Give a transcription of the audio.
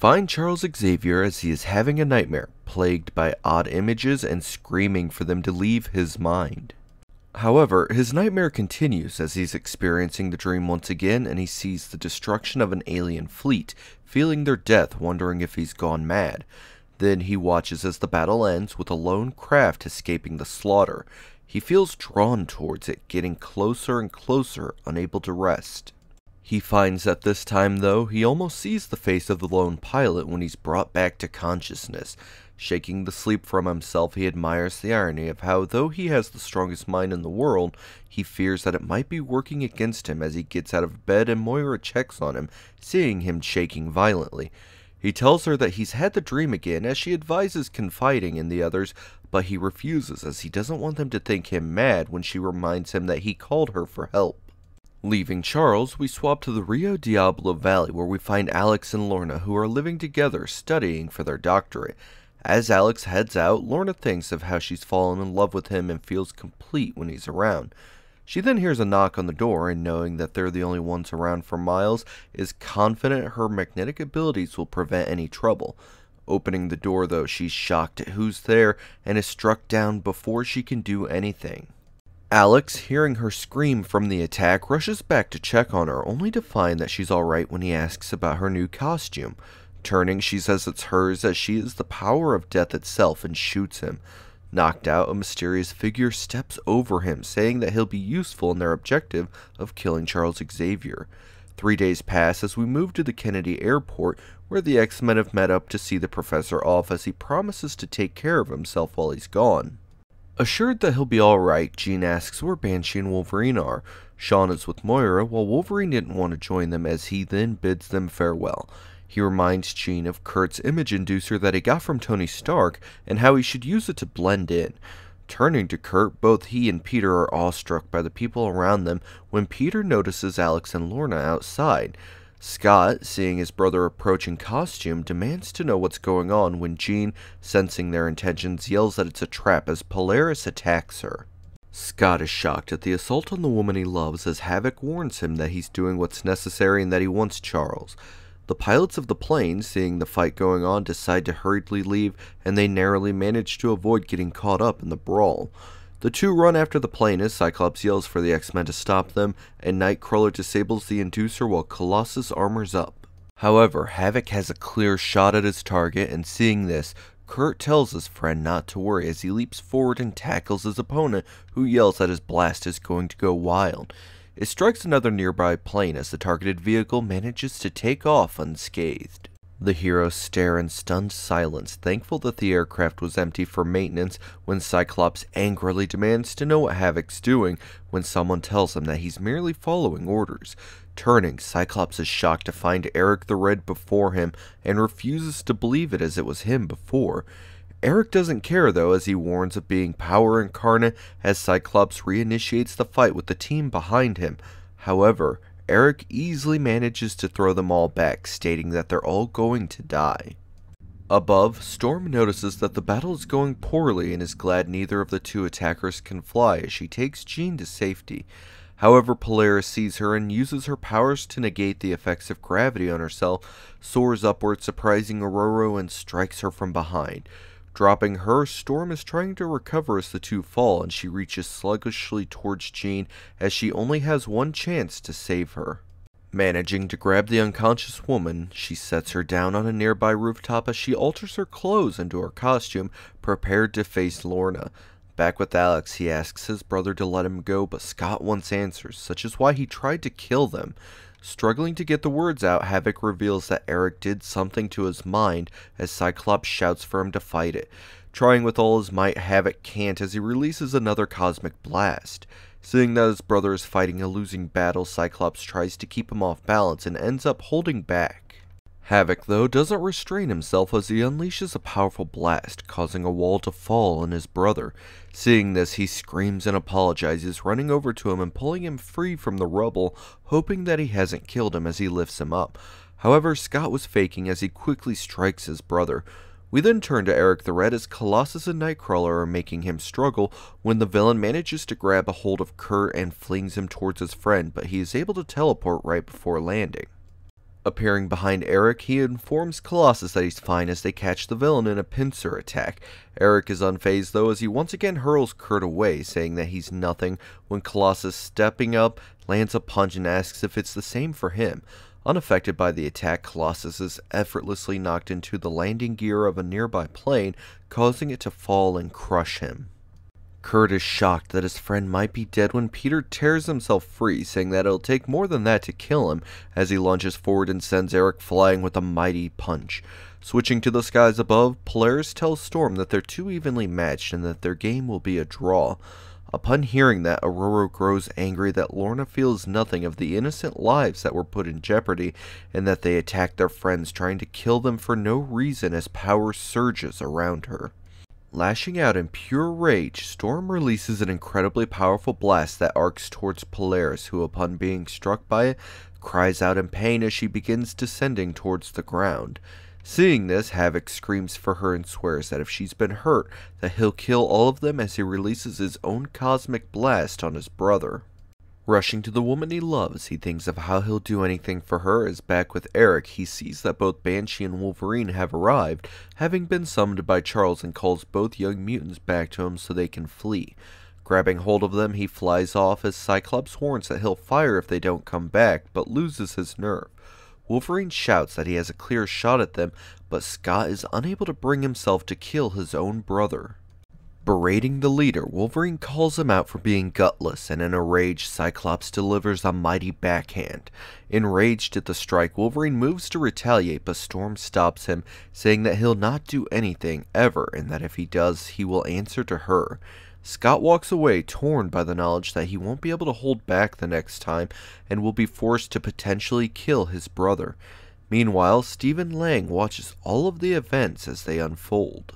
Find Charles Xavier as he is having a nightmare, plagued by odd images and screaming for them to leave his mind. However, his nightmare continues as he's experiencing the dream once again and he sees the destruction of an alien fleet, feeling their death, wondering if he's gone mad. Then he watches as the battle ends with a lone craft escaping the slaughter. He feels drawn towards it, getting closer and closer, unable to rest. He finds that this time, though, he almost sees the face of the lone pilot when he's brought back to consciousness. Shaking the sleep from himself, he admires the irony of how, though he has the strongest mind in the world, he fears that it might be working against him as he gets out of bed and Moira checks on him, seeing him shaking violently. He tells her that he's had the dream again as she advises confiding in the others, but he refuses as he doesn't want them to think him mad when she reminds him that he called her for help. Leaving Charles, we swap to the Rio Diablo Valley where we find Alex and Lorna who are living together studying for their doctorate. As Alex heads out, Lorna thinks of how she's fallen in love with him and feels complete when he's around. She then hears a knock on the door and knowing that they're the only ones around for Miles is confident her magnetic abilities will prevent any trouble. Opening the door though, she's shocked at who's there and is struck down before she can do anything. Alex, hearing her scream from the attack, rushes back to check on her, only to find that she's alright when he asks about her new costume. Turning, she says it's hers as she is the power of death itself and shoots him. Knocked out, a mysterious figure steps over him, saying that he'll be useful in their objective of killing Charles Xavier. Three days pass as we move to the Kennedy airport, where the X-Men have met up to see the professor off as he promises to take care of himself while he's gone. Assured that he'll be alright, Jean asks where Banshee and Wolverine are. Sean is with Moira, while Wolverine didn't want to join them as he then bids them farewell. He reminds Jean of Kurt's image inducer that he got from Tony Stark and how he should use it to blend in. Turning to Kurt, both he and Peter are awestruck by the people around them when Peter notices Alex and Lorna outside. Scott, seeing his brother approach in costume, demands to know what's going on when Jean, sensing their intentions, yells that it's a trap as Polaris attacks her. Scott is shocked at the assault on the woman he loves as Havoc warns him that he's doing what's necessary and that he wants Charles. The pilots of the plane, seeing the fight going on, decide to hurriedly leave and they narrowly manage to avoid getting caught up in the brawl. The two run after the plane as Cyclops yells for the X-Men to stop them, and Nightcrawler disables the inducer while Colossus armors up. However, Havoc has a clear shot at his target, and seeing this, Kurt tells his friend not to worry as he leaps forward and tackles his opponent, who yells that his blast is going to go wild. It strikes another nearby plane as the targeted vehicle manages to take off unscathed. The heroes stare in stunned silence, thankful that the aircraft was empty for maintenance when Cyclops angrily demands to know what Havoc's doing when someone tells him that he's merely following orders. Turning, Cyclops is shocked to find Eric the Red before him and refuses to believe it as it was him before. Eric doesn't care though as he warns of being power incarnate as Cyclops reinitiates the fight with the team behind him. However, Eric easily manages to throw them all back, stating that they're all going to die. Above, Storm notices that the battle is going poorly and is glad neither of the two attackers can fly as she takes Jean to safety. However, Polaris sees her and uses her powers to negate the effects of gravity on herself, soars upward, surprising Aurora, and strikes her from behind. Dropping her, Storm is trying to recover as the two fall and she reaches sluggishly towards Jean as she only has one chance to save her. Managing to grab the unconscious woman, she sets her down on a nearby rooftop as she alters her clothes into her costume, prepared to face Lorna. Back with Alex, he asks his brother to let him go, but Scott once answers, such as why he tried to kill them. Struggling to get the words out, Havoc reveals that Eric did something to his mind as Cyclops shouts for him to fight it. Trying with all his might, Havoc can't as he releases another cosmic blast. Seeing that his brother is fighting a losing battle, Cyclops tries to keep him off balance and ends up holding back. Havoc, though, doesn't restrain himself as he unleashes a powerful blast, causing a wall to fall on his brother. Seeing this, he screams and apologizes, running over to him and pulling him free from the rubble, hoping that he hasn't killed him as he lifts him up. However, Scott was faking as he quickly strikes his brother. We then turn to Eric the Red as Colossus and Nightcrawler are making him struggle when the villain manages to grab a hold of Kerr and flings him towards his friend, but he is able to teleport right before landing. Appearing behind Eric, he informs Colossus that he's fine as they catch the villain in a pincer attack. Eric is unfazed though as he once again hurls Kurt away, saying that he's nothing, when Colossus, stepping up, lands a punch and asks if it's the same for him. Unaffected by the attack, Colossus is effortlessly knocked into the landing gear of a nearby plane, causing it to fall and crush him. Kurt is shocked that his friend might be dead when Peter tears himself free, saying that it'll take more than that to kill him, as he lunges forward and sends Eric flying with a mighty punch. Switching to the skies above, Polaris tells Storm that they're too evenly matched and that their game will be a draw. Upon hearing that, Aurora grows angry that Lorna feels nothing of the innocent lives that were put in jeopardy and that they attack their friends trying to kill them for no reason as power surges around her. Lashing out in pure rage, Storm releases an incredibly powerful blast that arcs towards Polaris, who upon being struck by it, cries out in pain as she begins descending towards the ground. Seeing this, Havoc screams for her and swears that if she's been hurt, that he'll kill all of them as he releases his own cosmic blast on his brother. Rushing to the woman he loves, he thinks of how he'll do anything for her as back with Eric, he sees that both Banshee and Wolverine have arrived, having been summoned by Charles and calls both young mutants back to him so they can flee. Grabbing hold of them, he flies off as Cyclops warns that he'll fire if they don't come back, but loses his nerve. Wolverine shouts that he has a clear shot at them, but Scott is unable to bring himself to kill his own brother berating the leader, Wolverine calls him out for being gutless, and in a rage, Cyclops delivers a mighty backhand. Enraged at the strike, Wolverine moves to retaliate, but Storm stops him, saying that he'll not do anything, ever, and that if he does, he will answer to her. Scott walks away, torn by the knowledge that he won't be able to hold back the next time, and will be forced to potentially kill his brother. Meanwhile, Stephen Lang watches all of the events as they unfold.